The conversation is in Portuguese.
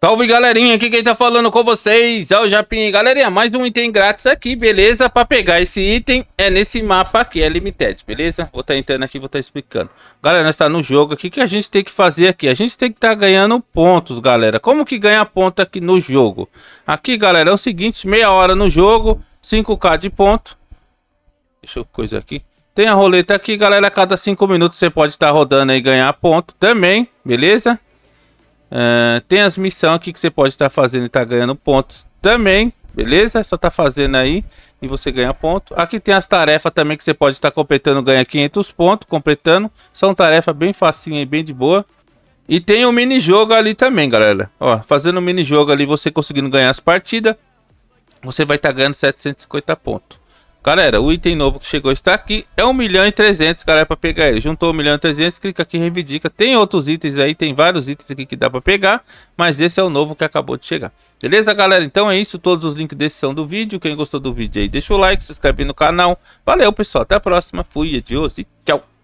Salve galerinha, aqui quem tá falando com vocês é o Japim. Galerinha, mais um item grátis aqui, beleza? Pra pegar esse item é nesse mapa aqui, é Limited, beleza? Vou tá entrando aqui, vou tá explicando. Galera, nós tá no jogo aqui, o que a gente tem que fazer aqui? A gente tem que tá ganhando pontos, galera. Como que ganha ponto aqui no jogo? Aqui, galera, é o seguinte, meia hora no jogo, 5k de ponto. Deixa eu coisa aqui. Tem a roleta aqui, galera, a cada 5 minutos você pode estar tá rodando e ganhar ponto também, beleza? Uh, tem as missões aqui que você pode estar fazendo e estar tá ganhando pontos também, beleza? Só tá fazendo aí e você ganha ponto. Aqui tem as tarefas também que você pode estar completando, ganha 500 pontos, completando. São tarefas bem facinha e bem de boa. E tem o um mini-jogo ali também, galera. Ó, fazendo o um mini-jogo ali, você conseguindo ganhar as partidas, você vai estar tá ganhando 750 pontos. Galera, o item novo que chegou está aqui. É 1 milhão e 300, galera, para pegar ele. Juntou 1 milhão e 300, clica aqui reivindica. Tem outros itens aí, tem vários itens aqui que dá para pegar. Mas esse é o novo que acabou de chegar. Beleza, galera? Então é isso. Todos os links desse são do vídeo. Quem gostou do vídeo aí, deixa o like, se inscreve no canal. Valeu, pessoal. Até a próxima. Fui, adiós e tchau.